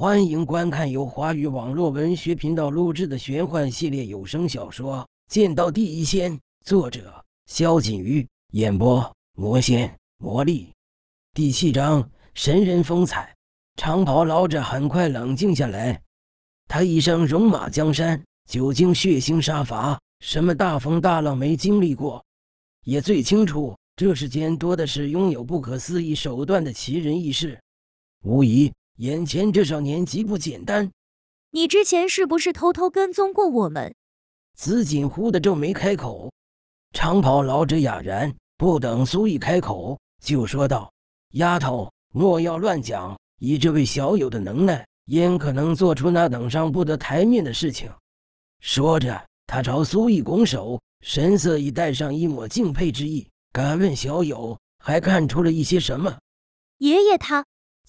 欢迎观看由华语网络文学频道录制的玄幻系列有声小说《剑道第一仙》，作者：萧瑾瑜，演播：魔仙魔力。第七章：神人风采。长袍老者很快冷静下来，他一生戎马江山，久经血腥杀伐，什么大风大浪没经历过，也最清楚这世间多的是拥有不可思议手段的奇人异士，无疑。眼前这少年极不简单，你之前是不是偷偷跟踪过我们？紫锦忽地皱眉开口，长袍老者哑然，不等苏毅开口，就说道：“丫头，莫要乱讲。以这位小友的能耐，焉可能做出那等上不得台面的事情？”说着，他朝苏毅拱手，神色已带上一抹敬佩之意。敢问小友，还看出了一些什么？爷爷他。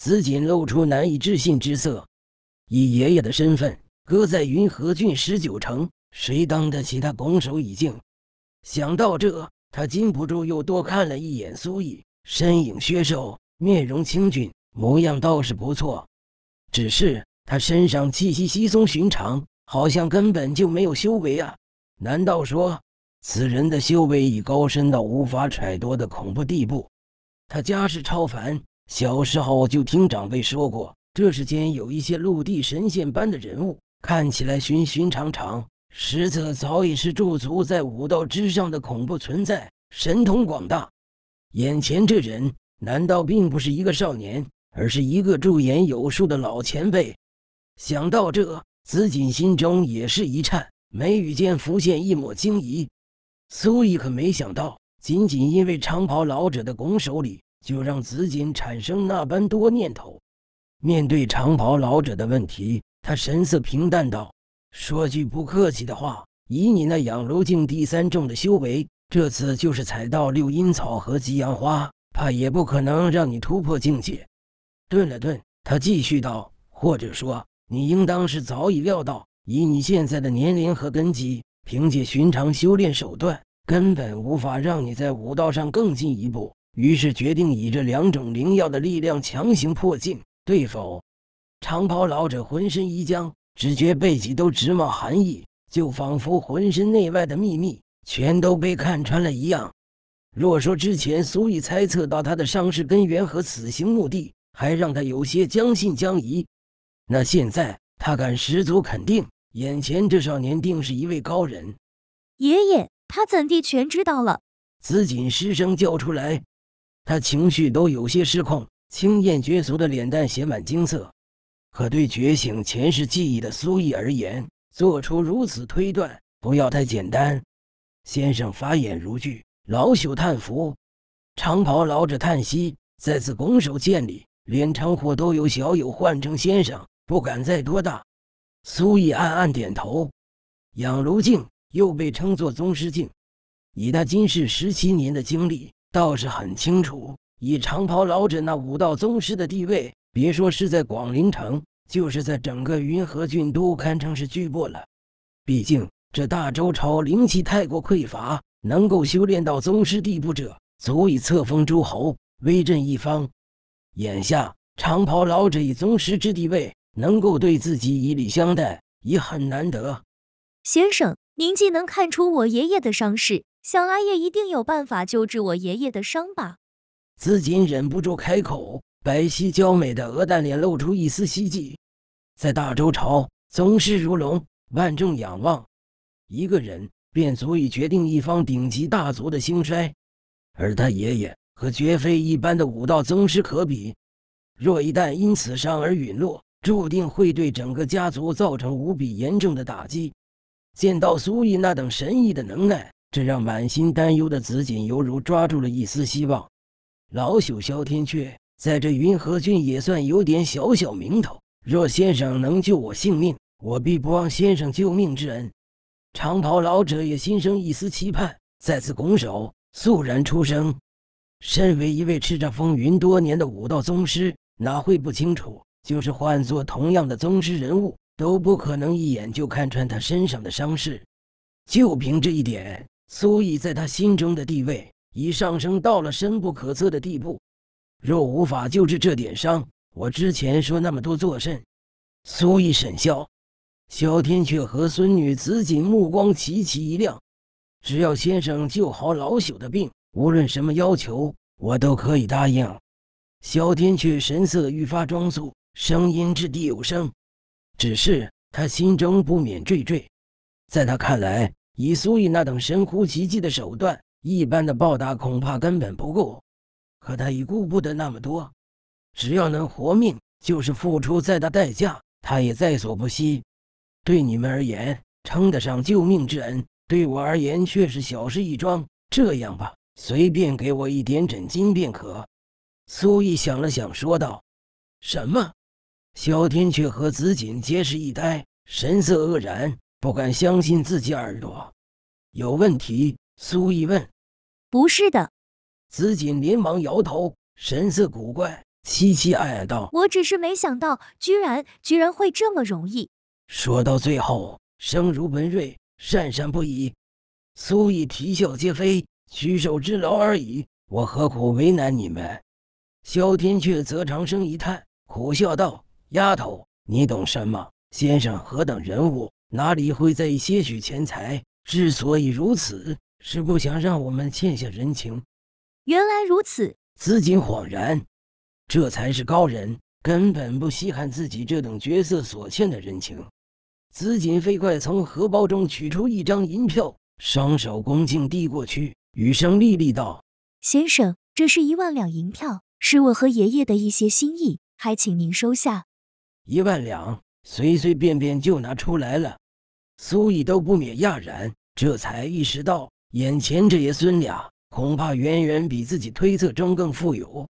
紫锦露出难以置信之色，以爷爷的身份，搁在云和郡十九城，谁当得起他拱手以敬？想到这，他禁不住又多看了一眼苏毅，身影削瘦，面容清俊，模样倒是不错。只是他身上气息稀松寻常，好像根本就没有修为啊！难道说，此人的修为已高深到无法揣度的恐怖地步？他家世超凡。小时候就听长辈说过，这世间有一些陆地神仙般的人物，看起来寻寻常常，实则早已是驻足在武道之上的恐怖存在，神通广大。眼前这人难道并不是一个少年，而是一个驻颜有术的老前辈？想到这，紫锦心中也是一颤，眉宇间浮现一抹惊疑。苏怡可没想到，仅仅因为长袍老者的拱手礼。就让紫锦产生那般多念头。面对长袍老者的问题，他神色平淡道：“说句不客气的话，以你那养炉境第三重的修为，这次就是采到六阴草和极阳花，怕也不可能让你突破境界。”顿了顿，他继续道：“或者说，你应当是早已料到，以你现在的年龄和根基，凭借寻常修炼手段，根本无法让你在武道上更进一步。”于是决定以这两种灵药的力量强行破境。对否？长袍老者浑身一僵，只觉背脊都直冒寒意，就仿佛浑身内外的秘密全都被看穿了一样。若说之前苏御猜测到他的伤势根源和死刑目的，还让他有些将信将疑，那现在他敢十足肯定，眼前这少年定是一位高人。爷爷，他怎地全知道了？紫锦失声叫出来。他情绪都有些失控，青艳绝俗的脸蛋写满惊色。可对觉醒前世记忆的苏艺而言，做出如此推断不要太简单。先生法眼如炬，老朽叹服。长袍老者叹息，再次拱手见礼，连称呼都由小友换成先生，不敢再多大。苏艺暗暗点头。养如镜又被称作宗师镜，以他今世十七年的经历。倒是很清楚，以长袍老者那武道宗师的地位，别说是在广陵城，就是在整个云和郡都堪称是巨擘了。毕竟这大周朝灵气太过匮乏，能够修炼到宗师地步者，足以册封诸侯，威震一方。眼下长袍老者以宗师之地位，能够对自己以礼相待，也很难得。先生，您既能看出我爷爷的伤势。想阿也一定有办法救治我爷爷的伤吧？紫锦忍不住开口，白皙娇美的鹅蛋脸露出一丝希冀。在大周朝，宗师如龙，万众仰望，一个人便足以决定一方顶级大族的兴衰。而他爷爷和绝非一般的武道宗师可比，若一旦因此伤而陨落，注定会对整个家族造成无比严重的打击。见到苏毅那等神医的能耐。这让满心担忧的紫锦犹如抓住了一丝希望。老朽萧天阙，在这云和郡也算有点小小名头。若先生能救我性命，我必不忘先生救命之恩。长袍老者也心生一丝期盼，再次拱手，肃然出声。身为一位叱咤风云多年的武道宗师，哪会不清楚？就是换做同样的宗师人物，都不可能一眼就看穿他身上的伤势。就凭这一点。苏义在他心中的地位已上升到了深不可测的地步，若无法救治这点伤，我之前说那么多作甚？苏义沈笑，萧天阙和孙女紫锦目光齐齐一亮。只要先生救好老朽的病，无论什么要求，我都可以答应。萧天阙神色愈发庄肃，声音掷地有声。只是他心中不免惴惴，在他看来。以苏毅那等神乎其技的手段，一般的报答恐怕根本不够。可他已顾不得那么多，只要能活命，就是付出再大代价，他也在所不惜。对你们而言，称得上救命之恩；对我而言，却是小事一桩。这样吧，随便给我一点枕巾便可。”苏毅想了想，说道：“什么？”萧天却和紫锦皆是一呆，神色愕然。不敢相信自己耳朵，有问题？苏怡问。不是的，紫锦连忙摇头，神色古怪，凄凄哀哀道：“我只是没想到，居然居然会这么容易。”说到最后，声如文瑞，讪讪不已。苏毅啼笑皆非：“举手之劳而已，我何苦为难你们？”萧天却则长声一叹，苦笑道：“丫头，你懂什么？先生何等人物？”哪里会在意些许钱财？之所以如此，是不想让我们欠下人情。原来如此，紫锦恍然，这才是高人，根本不稀罕自己这等角色所欠的人情。紫锦飞快从荷包中取出一张银票，双手恭敬递过去，语声厉厉道：“先生，这是一万两银票，是我和爷爷的一些心意，还请您收下。”一万两，随随便便就拿出来了。苏毅都不免讶然，这才意识到眼前这爷孙俩恐怕远远比自己推测中更富有。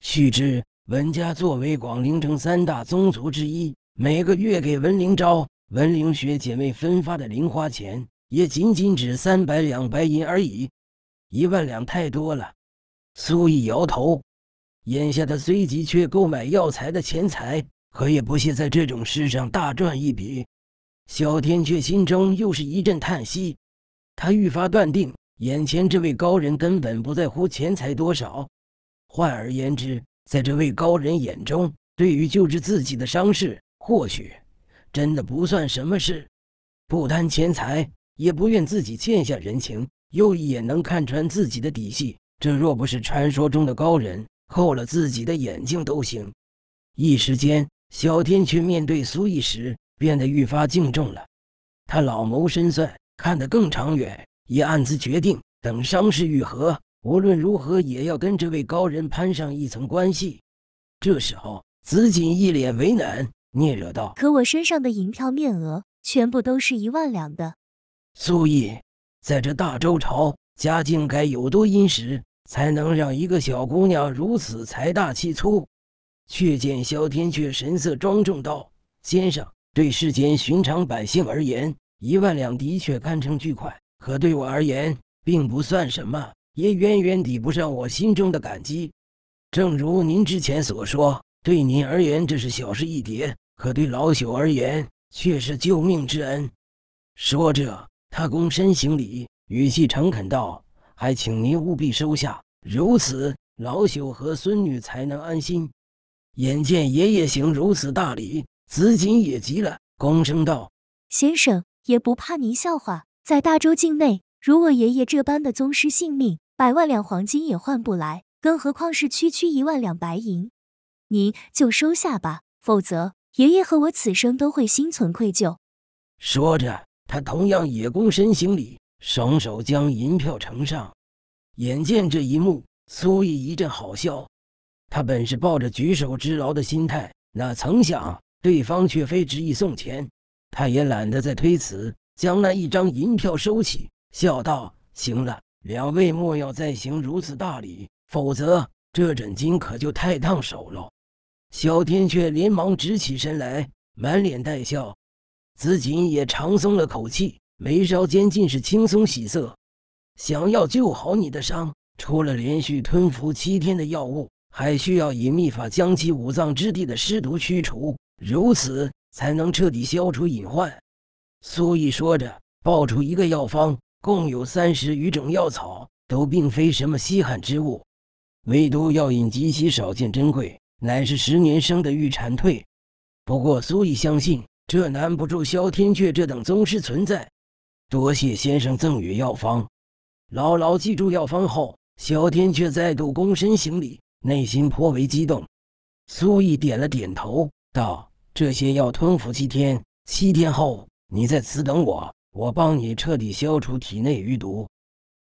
须知文家作为广陵城三大宗族之一，每个月给文灵昭、文灵雪姐妹分发的零花钱也仅仅只三百两白银而已，一万两太多了。苏毅摇头，眼下他虽急缺购买药材的钱财，可也不屑在这种事上大赚一笔。小天却心中又是一阵叹息，他愈发断定眼前这位高人根本不在乎钱财多少。换而言之，在这位高人眼中，对于救治自己的伤势，或许真的不算什么事。不贪钱财，也不愿自己欠下人情，又一眼能看穿自己的底细，这若不是传说中的高人，扣了自己的眼睛都行。一时间，小天却面对苏毅时。变得愈发敬重了，他老谋深算，看得更长远，也暗自决定，等伤势愈合，无论如何也要跟这位高人攀上一层关系。这时候，紫锦一脸为难，嗫嚅道：“可我身上的银票面额全部都是一万两的。”苏毅，在这大周朝，家境该有多殷实，才能让一个小姑娘如此财大气粗？却见萧天却神色庄重道：“先生。”对世间寻常百姓而言，一万两的确堪称巨款，可对我而言，并不算什么，也远远抵不上我心中的感激。正如您之前所说，对您而言这是小事一碟，可对老朽而言却是救命之恩。说着，他躬身行礼，语气诚恳道：“还请您务必收下，如此老朽和孙女才能安心。”眼见爷爷行如此大礼。紫锦也急了，躬声道：“先生也不怕您笑话，在大周境内，如我爷爷这般的宗师性命，百万两黄金也换不来，更何况是区区一万两白银？您就收下吧，否则爷爷和我此生都会心存愧疚。”说着，他同样也躬身行礼，双手将银票呈上。眼见这一幕，苏毅一阵好笑。他本是抱着举手之劳的心态，哪曾想。对方却非执意送钱，他也懒得再推辞，将那一张银票收起，笑道：“行了，两位莫要再行如此大礼，否则这枕巾可就太烫手了。”小天却连忙直起身来，满脸带笑。紫锦也长松了口气，眉梢间尽是轻松喜色。想要救好你的伤，除了连续吞服七天的药物，还需要以秘法将其五脏之地的尸毒驱除。如此才能彻底消除隐患。苏毅说着，爆出一个药方，共有三十余种药草，都并非什么稀罕之物，唯独药引极其少见珍贵，乃是十年生的玉蝉蜕。不过，苏毅相信这难不住萧天阙这等宗师存在。多谢先生赠予药方，牢牢记住药方后，萧天阙再度躬身行礼，内心颇为激动。苏毅点了点头。道：“这些要吞服七天，七天后你在此等我，我帮你彻底消除体内余毒。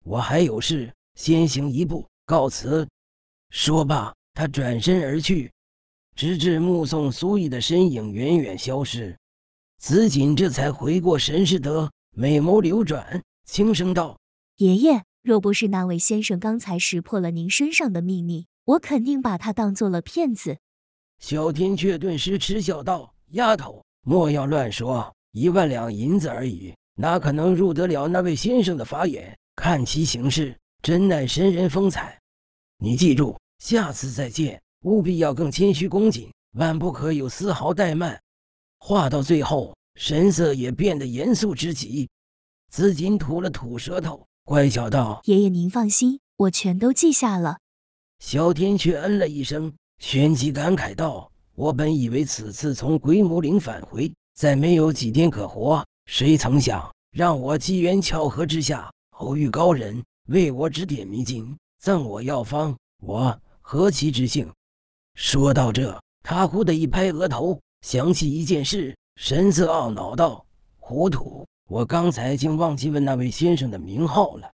我还有事，先行一步，告辞。”说罢，他转身而去，直至目送苏毅的身影远远消失，紫锦这才回过神，似的，美眸流转，轻声道：“爷爷，若不是那位先生刚才识破了您身上的秘密，我肯定把他当做了骗子。”小天却顿时嗤笑道：“丫头，莫要乱说，一万两银子而已，哪可能入得了那位先生的法眼？看其行事，真乃神人风采。你记住，下次再见，务必要更谦虚恭谨，万不可有丝毫怠慢。”话到最后，神色也变得严肃之极。紫金吐了吐舌头，乖巧道：“爷爷，您放心，我全都记下了。”小天却嗯了一声。旋即感慨道：“我本以为此次从鬼母岭返回，再没有几天可活，谁曾想让我机缘巧合之下偶遇高人，为我指点迷津，赠我药方，我何其之幸！”说到这，他忽地一拍额头，想起一件事，神色懊恼道：“糊涂！我刚才竟忘记问那位先生的名号了。”